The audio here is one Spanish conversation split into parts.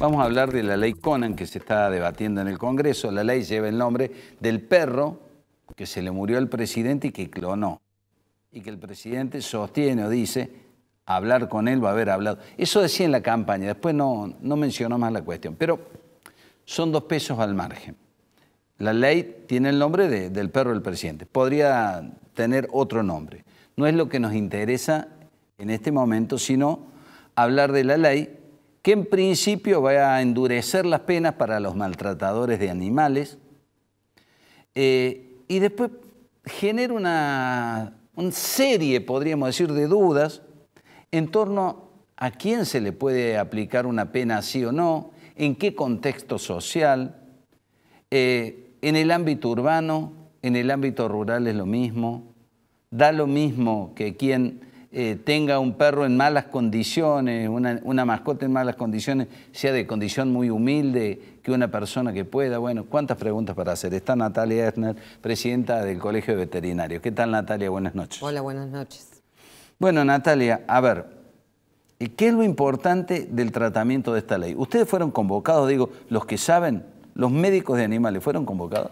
Vamos a hablar de la ley Conan que se está debatiendo en el Congreso. La ley lleva el nombre del perro que se le murió al presidente y que clonó. Y que el presidente sostiene o dice, hablar con él va a haber hablado. Eso decía en la campaña, después no, mencionó más la cuestión. Pero son dos pesos al margen. La ley tiene el nombre del perro del presidente. Podría tener otro nombre. No es lo que nos interesa en este momento, sino hablar de la ley que en principio va a endurecer las penas para los maltratadores de animales eh, y después genera una, serie, podríamos decir, de dudas en torno a quién se le puede aplicar una pena sí o no, en qué contexto social, eh, en el ámbito urbano, en el ámbito rural es lo mismo, da lo mismo que quien eh, tenga un perro en malas condiciones, una, mascota en malas condiciones, sea de condición muy humilde, que una persona que pueda. Bueno, ¿cuántas preguntas para hacer? Está Natalia Erner, presidenta del Colegio de Veterinarios. ¿Qué tal, Natalia? Buenas noches. Hola, buenas noches. Bueno, Natalia, a ver, ¿qué es lo importante del tratamiento de esta ley? ¿Ustedes fueron convocados, digo, los que saben, los médicos de animales, fueron convocados?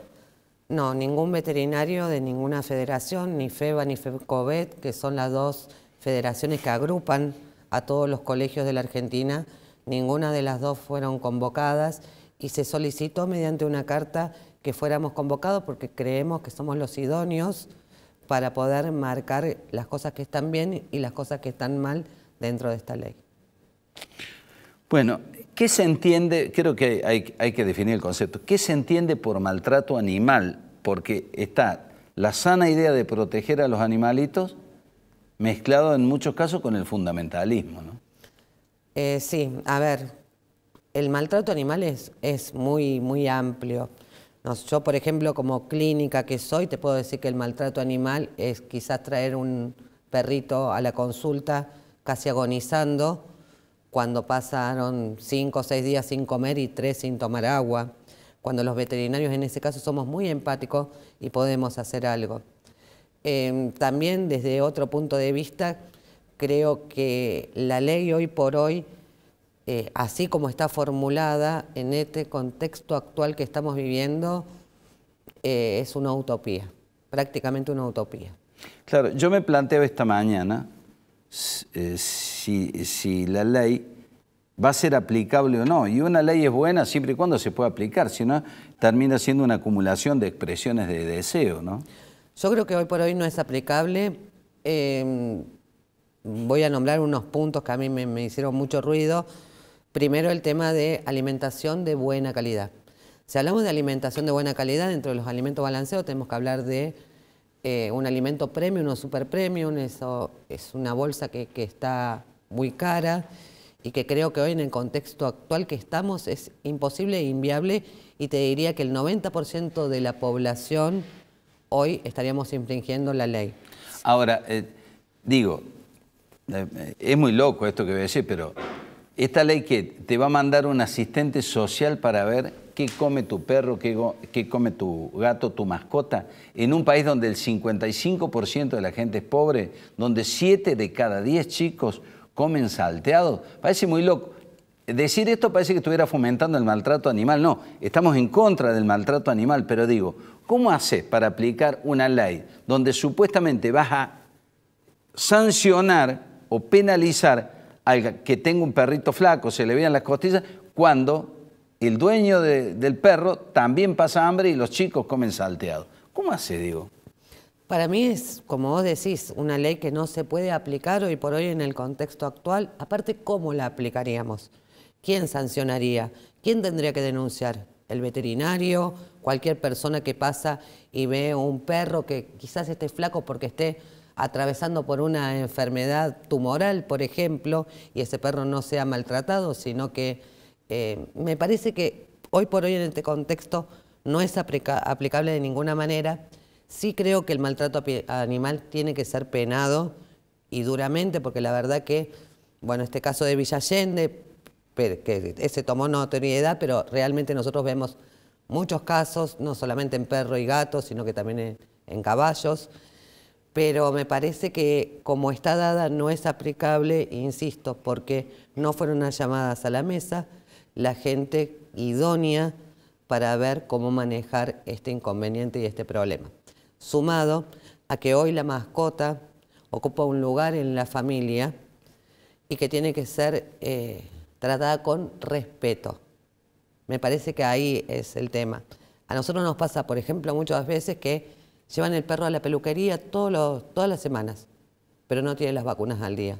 No, ningún veterinario de ninguna federación, ni FEBA ni FECOVET, que son las dos federaciones que agrupan a todos los colegios de la Argentina, ninguna de las dos fueron convocadas y se solicitó mediante una carta que fuéramos convocados porque creemos que somos los idóneos para poder marcar las cosas que están bien y las cosas que están mal dentro de esta ley. Bueno, ¿qué se entiende? Creo que hay, que definir el concepto. ¿Qué se entiende por maltrato animal? Porque está la sana idea de proteger a los animalitos mezclado en muchos casos con el fundamentalismo, ¿no? Eh, sí, a ver, el maltrato animal es, muy, muy amplio. yo, por ejemplo, como clínica que soy, te puedo decir que el maltrato animal es quizás traer un perrito a la consulta casi agonizando cuando pasaron cinco o seis días sin comer y tres sin tomar agua. Cuando los veterinarios en ese caso somos muy empáticos y podemos hacer algo. Em, también desde otro punto de vista, creo que la ley hoy por hoy, eh, así como está formulada en este contexto actual que estamos viviendo, eh, es una utopía, prácticamente una utopía. Claro, yo me planteo esta mañana eh, si, si, la ley va a ser aplicable o no. Y una ley es buena siempre y cuando se pueda aplicar, si no termina siendo una acumulación de expresiones de deseo, ¿no? Yo creo que hoy por hoy no es aplicable. Em, voy a nombrar unos puntos que a mí me, hicieron mucho ruido. Primero el tema de alimentación de buena calidad. Si hablamos de alimentación de buena calidad, dentro de los alimentos balanceados tenemos que hablar de eh, un alimento premium o super premium. Eso es una bolsa que, que está muy cara y que creo que hoy en el contexto actual que estamos es imposible e inviable y te diría que el 90% de la población hoy estaríamos infringiendo la ley. Ahora, eh, digo, eh, es muy loco esto que voy a decir, pero esta ley que te va a mandar un asistente social para ver qué come tu perro, qué, come tu gato, tu mascota, en un país donde el 55% de la gente es pobre, donde 7 de cada 10 chicos comen salteado, parece muy loco decir esto parece que estuviera fomentando el maltrato animal. No, estamos en contra del maltrato animal, pero digo, ¿cómo hace para aplicar una ley donde supuestamente vas a sancionar o penalizar al que tenga un perrito flaco, se le vean las costillas, cuando el dueño del perro también pasa hambre y los chicos comen salteado? ¿Cómo hace, digo? Para mí es, como vos decís, una ley que no se puede aplicar hoy por hoy en el contexto actual. Aparte, ¿cómo la aplicaríamos? ¿Quién sancionaría? ¿Quién tendría que denunciar? ¿El veterinario? ¿Cualquier persona que pasa y ve un perro que quizás esté flaco porque esté atravesando por una enfermedad tumoral, por ejemplo, y ese perro no sea maltratado, sino que eh, me parece que hoy por hoy en este contexto no es aplicable de ninguna manera. Sí creo que el maltrato animal tiene que ser penado y duramente, porque la verdad que, bueno, este caso de Villallende que se tomó notoriedad, pero realmente nosotros vemos muchos casos, no solamente en perro y gato, sino que también en, caballos. Pero me parece que como está dada no es aplicable, insisto, porque no fueron las llamadas a la mesa la gente idónea para ver cómo manejar este inconveniente y este problema. Sumado a que hoy la mascota ocupa un lugar en la familia y que tiene que ser eh, tratada con respeto. Me parece que ahí es el tema. A nosotros nos pasa, por ejemplo, muchas veces que llevan el perro a la peluquería todas las semanas, pero no tienen las vacunas al día.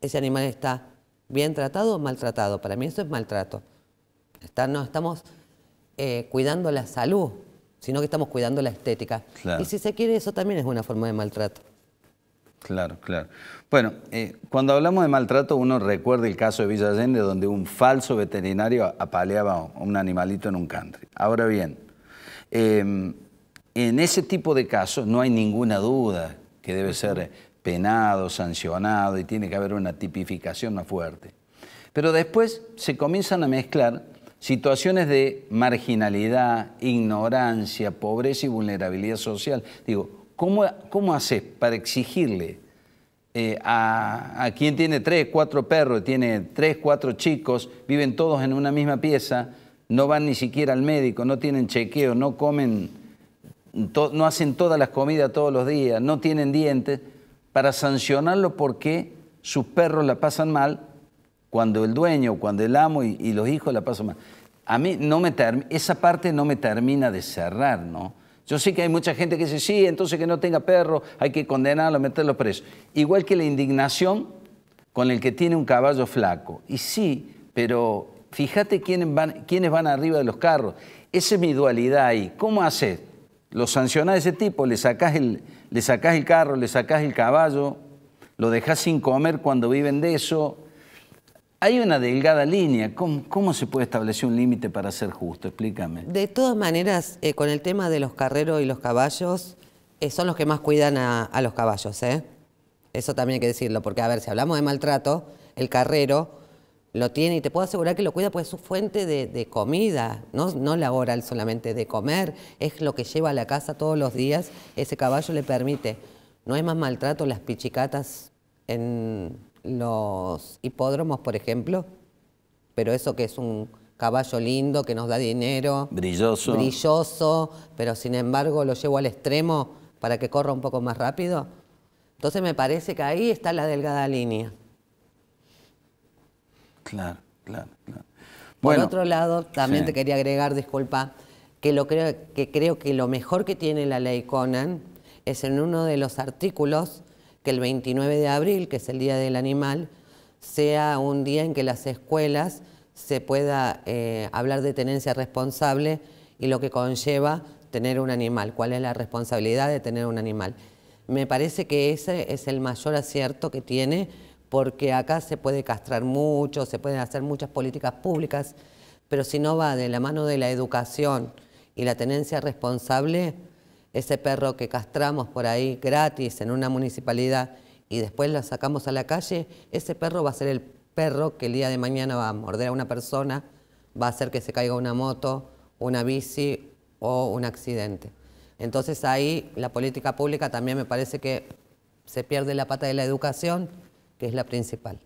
Ese animal está bien tratado o maltratado. Para mí eso es maltrato. no estamos eh, cuidando la salud, sino que estamos cuidando la estética. Y si se quiere, eso también es una forma de maltrato. Claro, claro. Bueno, eh, cuando hablamos de maltrato, uno recuerda el caso de Villa Allende, donde un falso veterinario apaleaba a un animalito en un country. Ahora bien, em, en ese tipo de casos no hay ninguna duda que debe ser penado, sancionado y tiene que haber una tipificación más fuerte. Pero después se comienzan a mezclar situaciones de marginalidad, ignorancia, pobreza y vulnerabilidad social. Digo, ¿Cómo, cómo haces para exigirle eh, a, quien tiene tres, cuatro perros, tiene tres, cuatro chicos, viven todos en una misma pieza, no van ni siquiera al médico, no tienen chequeo, no comen, no hacen todas las comidas todos los días, no tienen dientes, para sancionarlo porque sus perros la pasan mal cuando el dueño, cuando el amo y, y los hijos la pasan mal. A mí no me esa parte no me termina de cerrar, ¿no? Yo sé que hay mucha gente que dice, sí, entonces que no tenga perro, hay que condenarlo, meterlo preso. Igual que la indignación con el que tiene un caballo flaco. Y sí, pero fíjate quiénes van, van arriba de los carros. Esa es mi dualidad ahí. ¿Cómo haces? Lo sancionás a ese tipo, le sacás, el, le sacás el carro, le sacás el caballo, lo dejás sin comer cuando viven de eso, hay una delgada línea. ¿Cómo, se puede establecer un límite para ser justo? Explícame. De todas maneras, eh, con el tema de los carreros y los caballos, eh, son los que más cuidan a, los caballos. ¿eh? Eso también hay que decirlo, porque a ver, si hablamos de maltrato, el carrero lo tiene y te puedo asegurar que lo cuida, porque es su fuente de, comida, no, no laboral solamente, de comer, es lo que lleva a la casa todos los días, ese caballo le permite. No hay más maltrato, las pichicatas en, los hipódromos, por ejemplo, pero eso que es un caballo lindo, que nos da dinero. Brilloso. Brilloso, pero sin embargo lo llevo al extremo para que corra un poco más rápido. Entonces me parece que ahí está la delgada línea. Claro, claro, claro. por otro lado, también te quería agregar, disculpa, que, lo creo, que creo que lo mejor que tiene la ley Conan es en uno de los artículos que el 29 de abril, que es el Día del Animal, sea un día en que las escuelas se pueda eh, hablar de tenencia responsable y lo que conlleva tener un animal, cuál es la responsabilidad de tener un animal. Me parece que ese es el mayor acierto que tiene porque acá se puede castrar mucho, se pueden hacer muchas políticas públicas, pero si no va de la mano de la educación y la tenencia responsable, ese perro que castramos por ahí gratis en una municipalidad y después lo sacamos a la calle, ese perro va a ser el perro que el día de mañana va a morder a una persona, va a hacer que se caiga una moto, una bici o un accidente. Entonces ahí la política pública también me parece que se pierde la pata de la educación, que es la principal.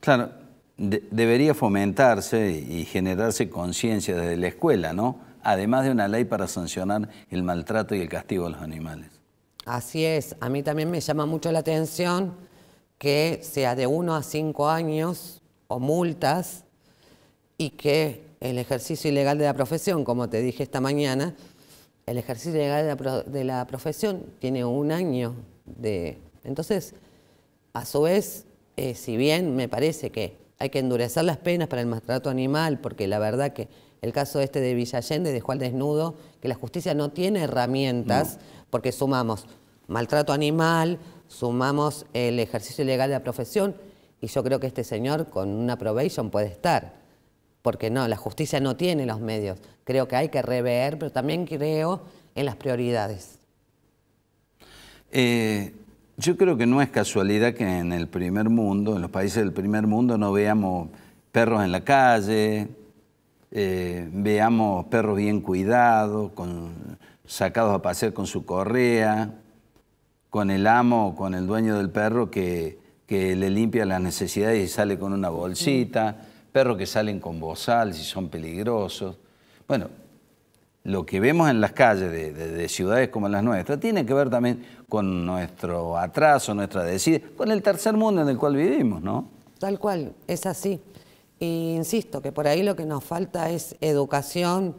Claro, debería fomentarse y generarse conciencia desde la escuela, ¿no? además de una ley para sancionar el maltrato y el castigo a los animales. Así es, a mí también me llama mucho la atención que sea de uno a cinco años o multas y que el ejercicio ilegal de la profesión, como te dije esta mañana, el ejercicio ilegal de la, profesión tiene un año de... Entonces, a su vez, eh, si bien me parece que hay que endurecer las penas para el maltrato animal, porque la verdad que el caso este de Villallende dejó al desnudo que la justicia no tiene herramientas, porque sumamos maltrato animal, sumamos el ejercicio ilegal de la profesión, y yo creo que este señor con una probation puede estar, porque no, la justicia no tiene los medios. Creo que hay que rever, pero también creo en las prioridades. Eh, yo creo que no es casualidad que en el primer mundo, en los países del primer mundo, no veamos perros en la calle, eh, veamos perros bien cuidados, sacados a pasear con su correa, con el amo con el dueño del perro que, le limpia las necesidades y sale con una bolsita, perros que salen con bozal si son peligrosos. Bueno, lo que vemos en las calles de, ciudades como las nuestras tiene que ver también con nuestro atraso, nuestra desidia, con el tercer mundo en el cual vivimos, ¿no? Tal cual, es así insisto, que por ahí lo que nos falta es educación,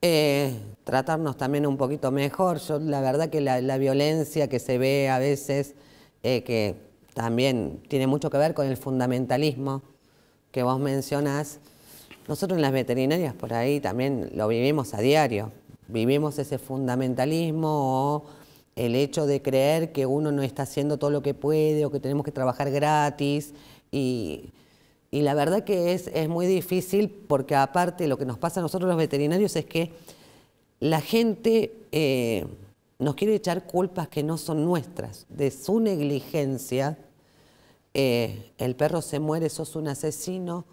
eh, tratarnos también un poquito mejor. Yo la verdad que la, violencia que se ve a veces, eh, que también tiene mucho que ver con el fundamentalismo que vos mencionás, nosotros en las veterinarias por ahí también lo vivimos a diario. Vivimos ese fundamentalismo o el hecho de creer que uno no está haciendo todo lo que puede o que tenemos que trabajar gratis y y la verdad que es, muy difícil porque aparte lo que nos pasa a nosotros los veterinarios es que la gente eh, nos quiere echar culpas que no son nuestras, de su negligencia. Eh, el perro se muere, sos un asesino,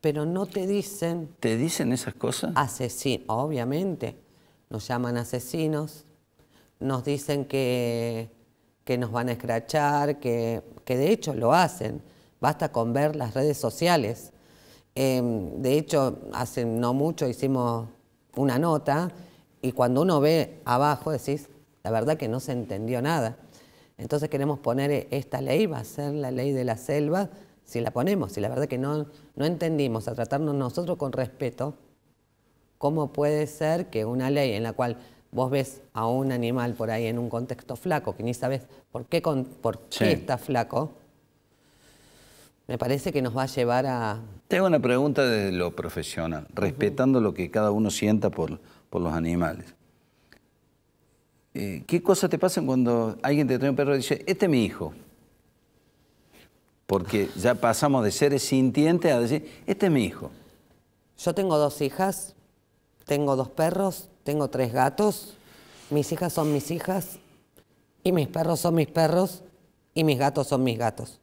pero no te dicen... ¿Te dicen esas cosas? Asesino, obviamente. Nos llaman asesinos, nos dicen que, nos van a escrachar, que de hecho lo hacen Basta con ver las redes sociales. Em, de hecho, hace no mucho hicimos una nota y cuando uno ve abajo decís, la verdad que no se entendió nada. Entonces queremos poner e, esta ley, va a ser la ley de la selva, si la ponemos, si la verdad que no, entendimos a tratarnos nosotros con respeto, ¿cómo puede ser que una ley en la cual vos ves a un animal por ahí en un contexto flaco, que ni sabes por qué, por qué está flaco, me parece que nos va a llevar a... Tengo una pregunta de lo profesional, respetando lo que cada uno sienta por, por los animales. Eh, ¿Qué cosas te pasan cuando alguien te trae un perro y dice, este es mi hijo? Porque ya pasamos de seres sintientes a decir, este es mi hijo. Yo tengo dos hijas, tengo dos perros, tengo tres gatos, mis hijas son mis hijas, y mis perros son mis perros, y mis gatos son mis gatos.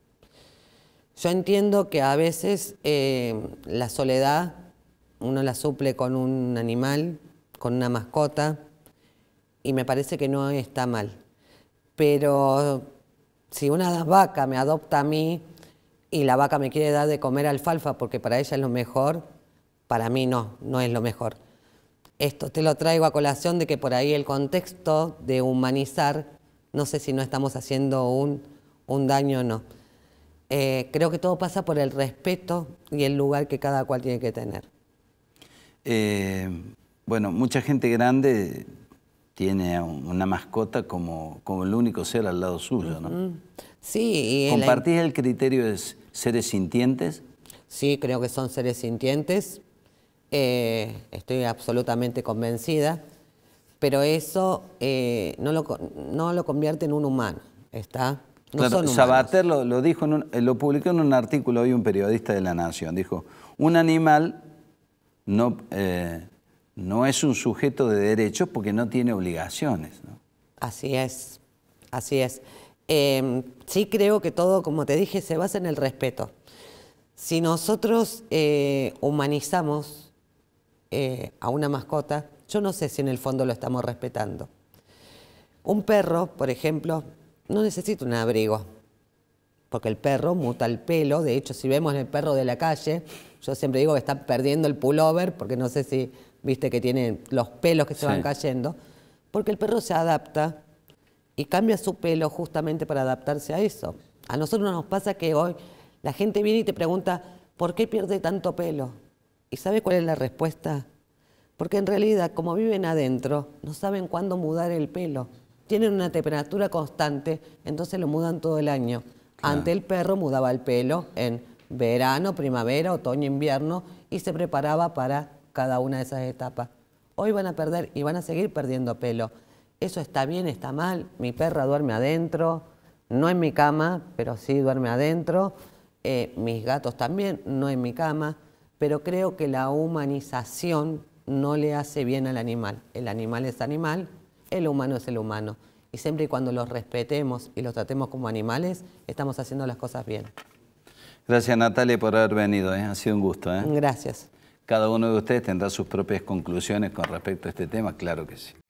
Yo entiendo que a veces eh, la soledad uno la suple con un animal, con una mascota, y me parece que no está mal. Pero si una vaca me adopta a mí y la vaca me quiere dar de comer alfalfa porque para ella es lo mejor, para mí no, no es lo mejor. Esto te lo traigo a colación de que por ahí el contexto de humanizar, no sé si no estamos haciendo un daño o no. Eh, creo que todo pasa por el respeto y el lugar que cada cual tiene que tener. Eh, bueno, mucha gente grande tiene una mascota como, como el único ser al lado suyo, ¿no? Sí. Y ¿Compartís el criterio de seres sintientes? Sí, creo que son seres sintientes. Eh, estoy absolutamente convencida. Pero eso no, lo, no lo convierte en un humano, ¿está? Sabater lo, dijo en eh, lo publicó en un artículo hoy un periodista de La Nación. Dijo, un animal no, eh, no es un sujeto de derechos porque no tiene obligaciones. Así es, así es. Em, sí creo que todo, como te dije, se basa en el respeto. Si nosotros eh, humanizamos a una mascota, yo no sé si en el fondo lo estamos respetando. Un perro, por ejemplo, no necesita un abrigo, porque el perro muta el pelo. De hecho, si vemos el perro de la calle, yo siempre digo que está perdiendo el pullover, porque no sé si viste que tiene los pelos que se van cayendo, porque el perro se adapta y cambia su pelo justamente para adaptarse a eso. A nosotros nos pasa que hoy la gente viene y te pregunta, ¿por qué pierde tanto pelo? ¿Y sabes cuál es la respuesta? Porque en realidad, como viven adentro, no saben cuándo mudar el pelo tienen una temperatura constante, entonces lo mudan todo el año. Ante el perro mudaba el pelo en verano, primavera, otoño, invierno y se preparaba para cada una de esas etapas. Hoy van a perder y van a seguir perdiendo pelo. Eso está bien, está mal. Mi perra duerme adentro, no en mi cama, pero sí duerme adentro. Eh, mis gatos también, no en mi cama. Pero creo que la humanización no le hace bien al animal. El animal es animal el humano es el humano. Y siempre y cuando los respetemos y los tratemos como animales, estamos haciendo las cosas bien. Gracias Natalia por haber venido, ¿eh? ha sido un gusto. ¿eh? Gracias. Cada uno de ustedes tendrá sus propias conclusiones con respecto a este tema, claro que sí.